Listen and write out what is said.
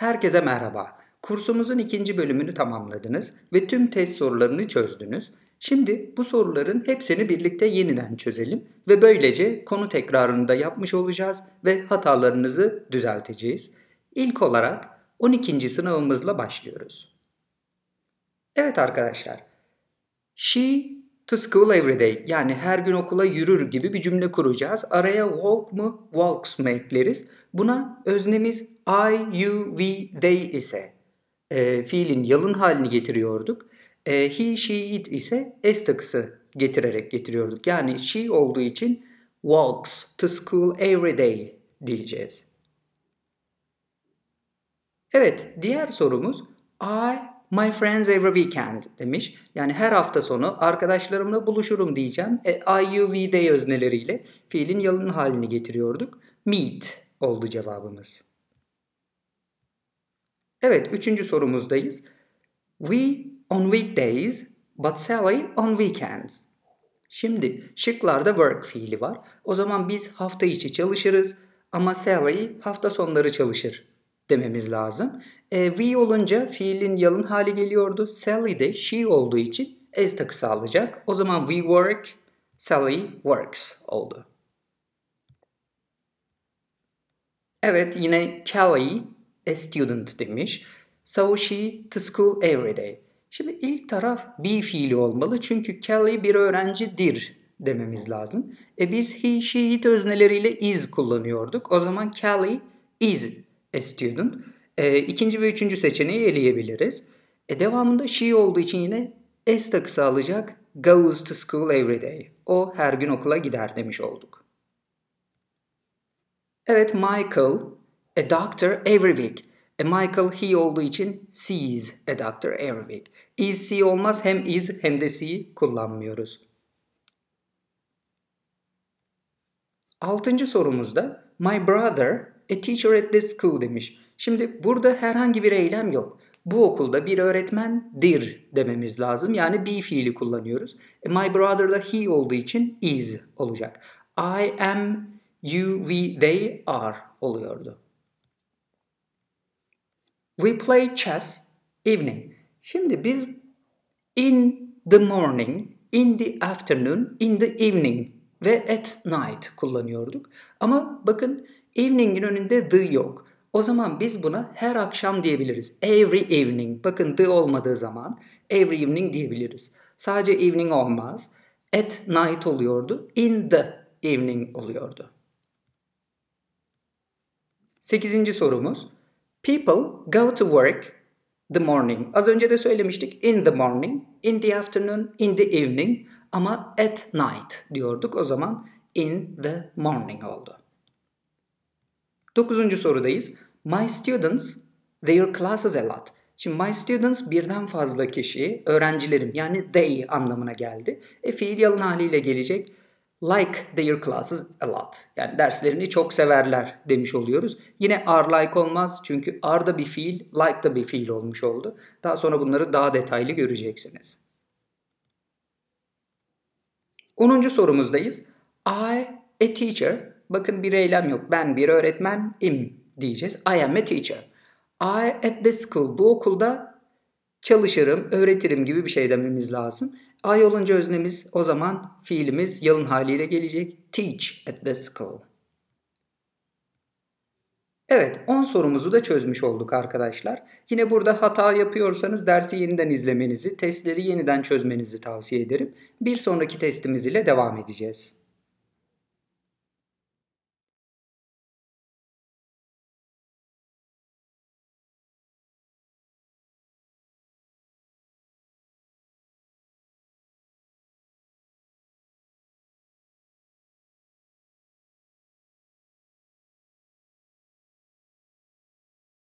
Herkese merhaba. Kursumuzun ikinci bölümünü tamamladınız ve tüm test sorularını çözdünüz. Şimdi bu soruların hepsini birlikte yeniden çözelim ve böylece konu tekrarını da yapmış olacağız ve hatalarınızı düzelteceğiz. İlk olarak 12. sınavımızla başlıyoruz. Evet arkadaşlar. She to school every day yani her gün okula yürür gibi bir cümle kuracağız. Araya walk mu walks mı ekleriz. Buna öznemiz I, you, we, they ise e, fiilin yalın halini getiriyorduk. E, he, she, it ise s takısı getirerek getiriyorduk. Yani she olduğu için walks to school every day diyeceğiz. Evet, diğer sorumuz I, my friends every weekend demiş. Yani her hafta sonu arkadaşlarımla buluşurum diyeceğim. E, I, you, we, they özneleriyle fiilin yalın halini getiriyorduk. Meet oldu cevabımız. Evet, üçüncü sorumuzdayız. We on weekdays but Sally on weekends. Şimdi şıklarda work fiili var. O zaman biz hafta içi çalışırız ama Sally hafta sonları çalışır dememiz lazım. E, we olunca fiilin yalın hali geliyordu. Sally de she olduğu için as takısı alacak. O zaman we work, Sally works oldu. Evet yine Kelly a student demiş. So she to school every day. Şimdi ilk taraf be fiili olmalı çünkü Kelly bir öğrencidir dememiz lazım. E biz he, she, it özneleriyle is kullanıyorduk. O zaman Kelly is a student. E, ikinci ve üçüncü seçeneği eleyebiliriz. E, devamında she olduğu için yine s takısı alacak. Goes to school every day. O her gün okula gider demiş olduk. Evet Michael A doctor every week. A Michael he olduğu için sees a doctor every week. Is see olmaz hem is hem de see kullanmıyoruz. Altıncı sorumuzda my brother a teacher at this school demiş. Şimdi burada herhangi bir eylem yok. Bu okulda bir öğretmendir dememiz lazım. Yani be fiili kullanıyoruz. E my brother da he olduğu için is olacak. I am, you, we, they are oluyordu. We play chess evening. Şimdi biz in the morning, in the afternoon, in the evening ve at night kullanıyorduk. Ama bakın evening'in önünde the yok. O zaman biz buna her akşam diyebiliriz. Every evening. Bakın the olmadığı zaman every evening diyebiliriz. Sadece evening olmaz. At night oluyordu. In the evening oluyordu. Sekizinci sorumuz. People go to work the morning. Az önce de söylemiştik in the morning, in the afternoon, in the evening ama at night diyorduk. O zaman in the morning oldu. Dokuzuncu sorudayız. My students, their classes a lot. Şimdi my students birden fazla kişi, öğrencilerim yani they anlamına geldi. E, fiil yalın haliyle gelecek like their classes a lot. Yani derslerini çok severler demiş oluyoruz. Yine are like olmaz çünkü are da bir fiil, like da bir fiil olmuş oldu. Daha sonra bunları daha detaylı göreceksiniz. 10. sorumuzdayız. I a teacher. Bakın bir eylem yok. Ben bir öğretmenim diyeceğiz. I am a teacher. I at the school. Bu okulda çalışırım, öğretirim gibi bir şey dememiz lazım. I olunca öznemiz o zaman fiilimiz yalın haliyle gelecek. Teach at the school. Evet 10 sorumuzu da çözmüş olduk arkadaşlar. Yine burada hata yapıyorsanız dersi yeniden izlemenizi, testleri yeniden çözmenizi tavsiye ederim. Bir sonraki testimiz ile devam edeceğiz.